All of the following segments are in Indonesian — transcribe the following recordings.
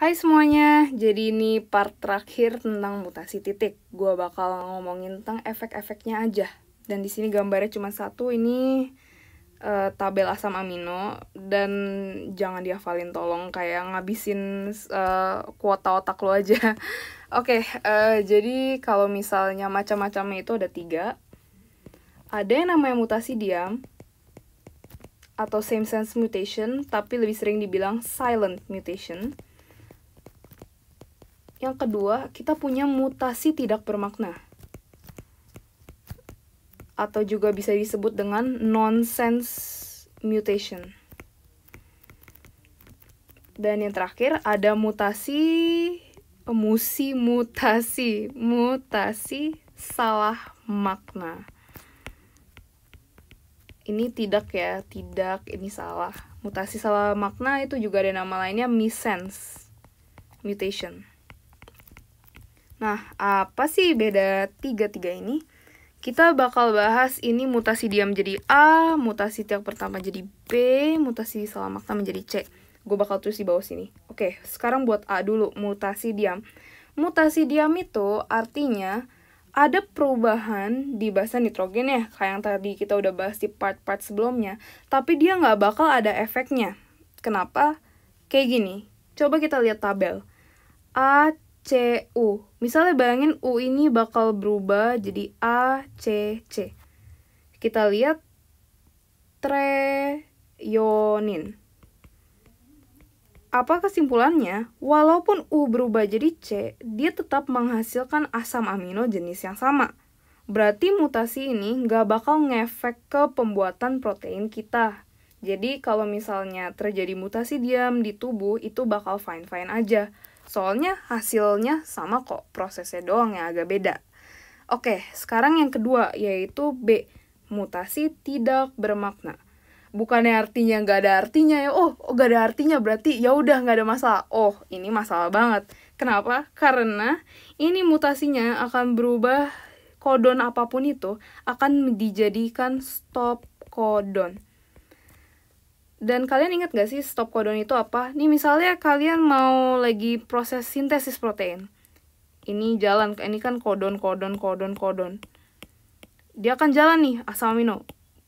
Hai semuanya, jadi ini part terakhir tentang mutasi titik. Gua bakal ngomongin tentang efek-efeknya aja. Dan di sini gambarnya cuma satu, ini uh, tabel asam amino dan jangan dihafalin tolong kayak ngabisin uh, kuota otak lo aja. Oke, okay, uh, eh, jadi kalau misalnya macam-macamnya itu ada tiga. Ada yang namanya mutasi diam, atau same sense mutation, tapi lebih sering dibilang silent mutation yang kedua, kita punya mutasi tidak bermakna. Atau juga bisa disebut dengan nonsense mutation. Dan yang terakhir ada mutasi emosi mutasi, mutasi salah makna. Ini tidak ya, tidak ini salah. Mutasi salah makna itu juga ada nama lainnya missense mutation. Nah, apa sih beda tiga-tiga ini? Kita bakal bahas ini mutasi diam jadi A, mutasi tiap pertama jadi B, mutasi selama makna menjadi C. Gue bakal tulis di bawah sini. Oke, sekarang buat A dulu, mutasi diam. Mutasi diam itu artinya ada perubahan di bahasa nitrogen ya, kayak yang tadi kita udah bahas di part-part sebelumnya. Tapi dia nggak bakal ada efeknya. Kenapa? Kayak gini, coba kita lihat tabel. A, C, U. Misalnya bayangin U ini bakal berubah jadi A, C, C. Kita lihat treyonin. Apa kesimpulannya? Walaupun U berubah jadi C, dia tetap menghasilkan asam amino jenis yang sama. Berarti mutasi ini nggak bakal ngefek ke pembuatan protein kita. Jadi kalau misalnya terjadi mutasi diam di tubuh, itu bakal fine-fine aja Soalnya hasilnya sama kok, prosesnya doang yang agak beda. Oke, sekarang yang kedua yaitu B. Mutasi tidak bermakna. Bukannya artinya nggak ada artinya ya, oh, oh nggak ada artinya berarti ya udah nggak ada masalah. Oh ini masalah banget. Kenapa? Karena ini mutasinya akan berubah kodon apapun itu akan dijadikan stop kodon. Dan kalian ingat gak sih stop codon itu apa? Nih misalnya kalian mau lagi proses sintesis protein. Ini jalan, ini kan kodon, kodon, kodon, kodon. Dia akan jalan nih, asam ah, amino.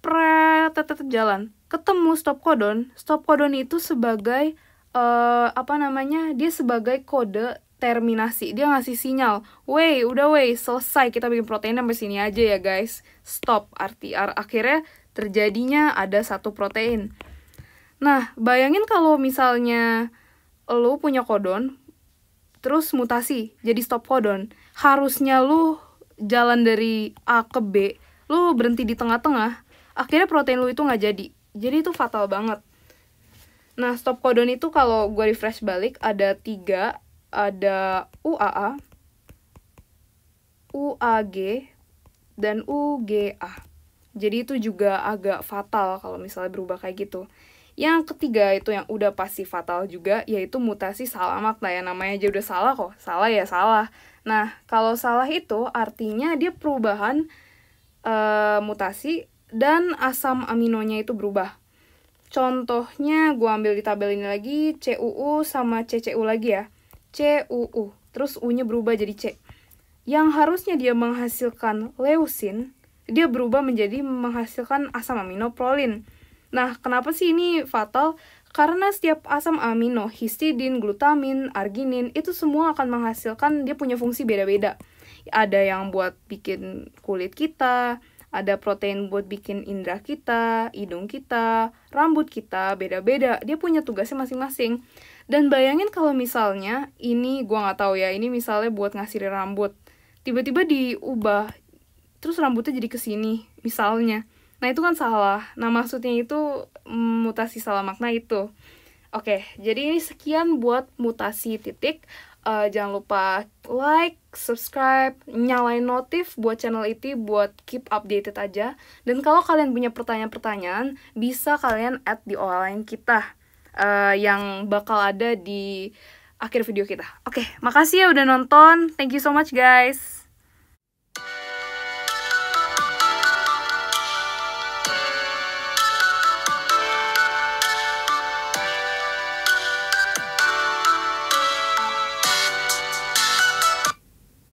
pre, jalan. Ketemu stop codon. Stop codon itu sebagai, uh, apa namanya, dia sebagai kode terminasi. Dia ngasih sinyal, wey, udah wey, selesai kita bikin protein sampai sini aja ya guys. Stop, arti akhirnya terjadinya ada satu protein Nah, bayangin kalau misalnya lo punya kodon, terus mutasi jadi stop kodon. Harusnya lo jalan dari A ke B, lo berhenti di tengah-tengah, akhirnya protein lo itu nggak jadi. Jadi itu fatal banget. Nah, stop kodon itu kalau gue refresh balik, ada tiga, ada UAA, UAG, dan UGA. Jadi itu juga agak fatal kalau misalnya berubah kayak gitu. Yang ketiga itu yang udah pasti fatal juga yaitu mutasi salah makna ya namanya aja udah salah kok. Salah ya salah. Nah, kalau salah itu artinya dia perubahan e, mutasi dan asam aminonya itu berubah. Contohnya gua ambil di tabel ini lagi CUU sama CCU lagi ya. CUU, terus U-nya berubah jadi C. Yang harusnya dia menghasilkan leusin, dia berubah menjadi menghasilkan asam amino prolin Nah, kenapa sih ini fatal? Karena setiap asam amino, histidin, glutamin, arginin, itu semua akan menghasilkan dia punya fungsi beda-beda. Ada yang buat bikin kulit kita, ada protein buat bikin indera kita, hidung kita, rambut kita, beda-beda. Dia punya tugasnya masing-masing. Dan bayangin kalau misalnya, ini gua nggak tahu ya, ini misalnya buat ngasih rambut. Tiba-tiba diubah, terus rambutnya jadi kesini, misalnya Nah itu kan salah. Nah maksudnya itu mutasi salah makna itu. Oke, jadi ini sekian buat mutasi titik. Uh, jangan lupa like, subscribe, nyalain notif buat channel itu buat keep updated aja. Dan kalau kalian punya pertanyaan-pertanyaan, bisa kalian add di online kita uh, yang bakal ada di akhir video kita. Oke, makasih ya udah nonton. Thank you so much guys.